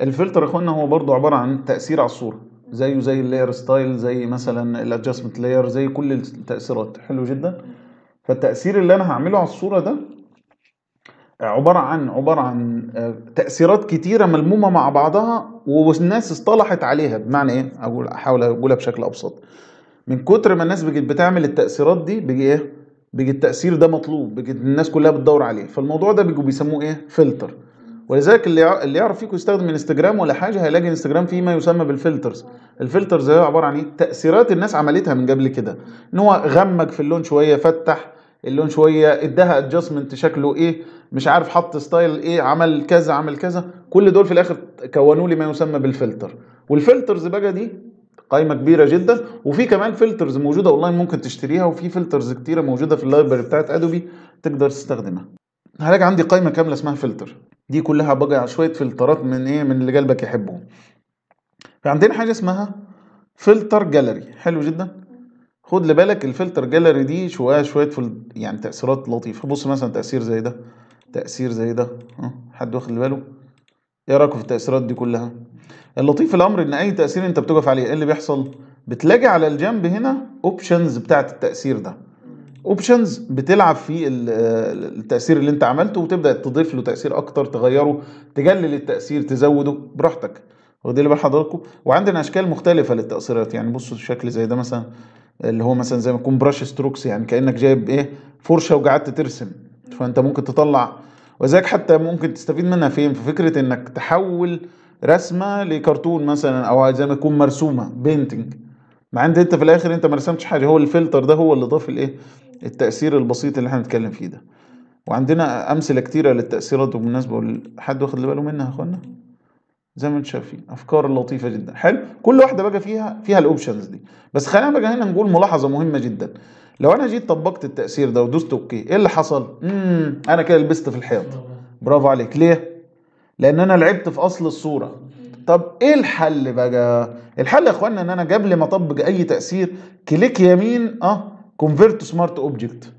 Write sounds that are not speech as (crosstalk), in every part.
الفلتر يا اخوانا هو برضه عباره عن تاثير على الصوره زيه زي اللاير ستايل زي مثلا الادجستمنت لاير زي كل التاثيرات حلو جدا فالتاثير اللي انا هعمله على الصوره ده عباره عن عباره عن آه، تاثيرات كتيره ملمومه مع بعضها والناس اصطلحت عليها بمعنى ايه اقول احاول اقولها بشكل ابسط من كتر ما الناس بقت بتعمل التاثيرات دي بيجي ايه بيجي التاثير ده مطلوب بيجي الناس كلها بتدور عليه فالموضوع ده بيجوا بيسموه ايه فلتر ولذلك اللي اللي يعرف فيكم يستخدم انستجرام ولا حاجه هيلاقي انستجرام فيه ما يسمى بالفلترز الفلترز هي عباره عن ايه تاثيرات الناس عملتها من قبل كده ان هو غمق في اللون شويه فتح اللون شويه اداها ادجستمنت شكله ايه مش عارف حط ستايل ايه عمل كذا عمل كذا كل دول في الاخر كونوا لي ما يسمى بالفلتر والفلترز بقى دي قائمه كبيره جدا وفي كمان فلترز موجوده اونلاين ممكن تشتريها وفي فلترز كتيره موجوده في اللايبرري بتاعت ادوبي تقدر تستخدمها هلاقي عندي قائمه كامله اسمها فلتر دي كلها بقى شويه فلترات من ايه من اللي قلبك يحبهم فعندنا حاجه اسمها فلتر جاليري حلو جدا خد لبالك الفلتر جاليري دي شويه شويه فل... يعني تاثيرات لطيفه بص مثلا تاثير زي ده تاثير زي ده حد واخد باله ايه رايكم في التاثيرات دي كلها اللطيف الامر ان اي تاثير انت بتقف عليه ايه اللي بيحصل بتلاقي على الجنب هنا اوبشنز بتاعت التاثير ده اوبشنز بتلعب في التاثير اللي انت عملته وتبدا تضيف له تاثير اكتر تغيره تجلل التاثير تزوده براحتك ودي اللي بال وعندنا اشكال مختلفه للتاثيرات يعني بصوا الشكل زي ده مثلا اللي هو مثلا زي ما يكون براش ستروكس يعني كانك جايب ايه فرشه وقعدت ترسم فانت ممكن تطلع وذلك حتى ممكن تستفيد منها فين في فكره انك تحول رسمه لكرتون مثلا او زي ما يكون مرسومه بينتنج مع ان انت في الاخر انت ما رسمتش حاجه هو الفلتر ده هو اللي ضاف الايه التأثير البسيط اللي احنا بنتكلم فيه ده وعندنا أمثلة كتيرة للتأثيرات وبالمناسبة حد واخد باله منها يا اخوانا زي ما انتم شايفين افكار لطيفه جدا حلو كل واحده بقى فيها فيها الاوبشنز دي بس خلينا بقى هنا نقول ملاحظه مهمه جدا لو انا جيت طبقت التاثير ده ودوست اوكي ايه اللي حصل مم. انا كده لبست في الحيط برافو عليك ليه لان انا لعبت في اصل الصوره طب ايه الحل بقى الحل يا اخوانا ان انا قبل ما اطبق اي تاثير كليك يمين اه كونفيرت سمارت اوبجكت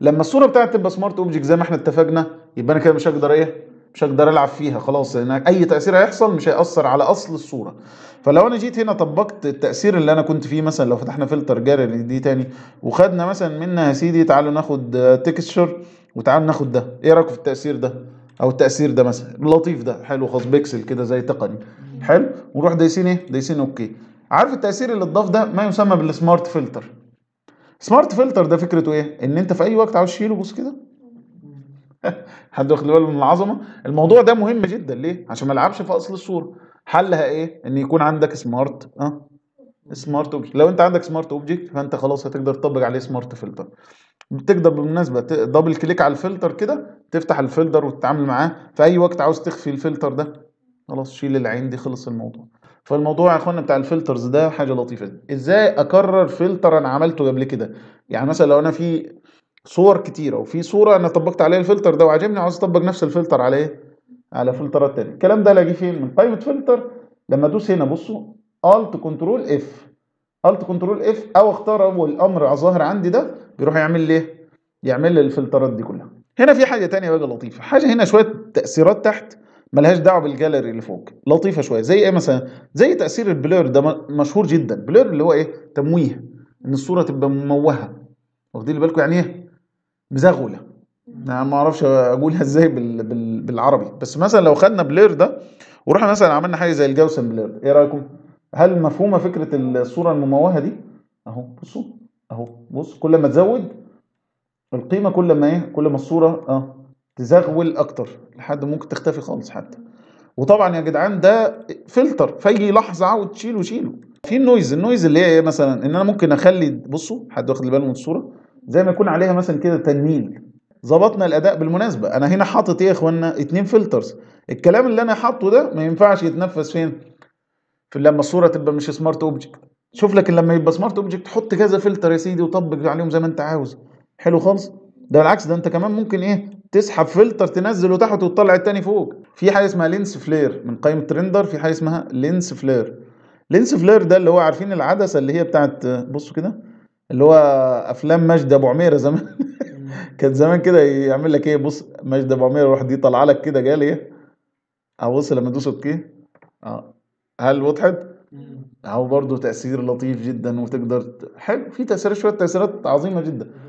لما الصوره بتاعتي تبقى سمارت اوبجكت زي ما احنا اتفقنا يبقى انا كده مش هقدر ايه مش هقدر العب فيها خلاص لان اي تاثير هيحصل مش هياثر على اصل الصوره فلو انا جيت هنا طبقت التاثير اللي انا كنت فيه مثلا لو فتحنا فلتر جاري دي تاني وخدنا مثلا منها يا سيدي تعالوا ناخد تكستشر وتعالوا ناخد ده ايه رايكم في التاثير ده او التاثير ده مثلا لطيف ده حلو خاص بيكسل كده زي تقني حلو ونروح دايسين ايه دايسين اوكي عارف التاثير اللي اتضاف ده ما يسمى بالسمارت فلتر سمارت فلتر ده فكرته ايه ان انت في اي وقت عاوز تشيله بص كده (laughs) حد واخد باله من العظمه الموضوع ده مهم جدا ليه عشان ما العبش في اصل الصوره حلها ايه ان يكون عندك سمارت اه سمارت اوبجكت لو انت عندك سمارت اوبجكت فانت خلاص هتقدر تطبق عليه سمارت فلتر بتقدر بالمناسبه دبل كليك على الفلتر كده تفتح الفلتر وتتعامل معاه في اي وقت عاوز تخفي الفلتر ده خلاص شيل العين دي خلص الموضوع فالموضوع يا اخوانا بتاع الفلترز ده حاجه لطيفه ازاي اكرر فلتر انا عملته قبل كده يعني مثلا لو انا في صور كتيره وفي صوره انا طبقت عليها الفلتر ده وعجبني عاوز اطبق نفس الفلتر على ايه على فلترات ثانيه الكلام ده الاقيه فين من برايفت فلتر لما ادوس هنا بصوا الت كنترول اف الت كنترول اف او اختار اول امر ظاهر عندي ده بيروح يعمل لي ايه يعمل لي الفلترات دي كلها هنا في حاجه تانية بقى لطيفه حاجه هنا شويه تاثيرات تحت ملهاش دعوه بالجاليري اللي فوق لطيفه شويه زي ايه مثلا زي تاثير البلور ده مشهور جدا بلور اللي هو ايه تمويه ان الصوره تبقى مموهه واخدين بالكم يعني ايه مزغوله انا ما اعرفش اقولها ازاي بال... بال... بالعربي بس مثلا لو خدنا بلير ده ورحنا مثلا عملنا حاجه زي الجوسن بلير ايه رايكم هل مفهومه فكره الصوره المموهه دي اهو بصوا اهو بص كل ما تزود القيمه كل ما ايه كل ما الصوره اه تزغول اكتر لحد ممكن تختفي خالص حتى وطبعا يا جدعان ده فلتر فيجي لحظه عاوز تشيله شيله في النويز النويز اللي هي ايه مثلا ان انا ممكن اخلي بصوا حد واخد باله من الصوره زي ما يكون عليها مثلا كده تنميل ظبطنا الاداء بالمناسبه انا هنا حاطط ايه يا اخوانا اتنين فلترز الكلام اللي انا حاطه ده ما ينفعش يتنفس فين في لما الصوره تبقى مش سمارت اوبجكت شوف لكن لما يبقى سمارت اوبجكت حط كذا فلتر يا سيدي وطبق عليهم زي ما انت عاوز حلو خالص ده بالعكس ده انت كمان ممكن ايه تسحب فلتر تنزله تحت وتطلع التاني فوق في حاجه اسمها لينس فلير من قائمه ترندر في حاجه اسمها لينس فلير لينس فلير ده اللي هو عارفين العدسه اللي هي بتاعت بصوا كده اللي هو افلام مجد ابو عميره زمان كان زمان كده يعمل لك ايه بص مجد ابو عميره روح دي طالعه لك كده جالي ايه بص لما تدوس اوكي اه هل وضحت؟ اهو برضه تاثير لطيف جدا وتقدر حلو في تاثيرات شويه تاثيرات عظيمه جدا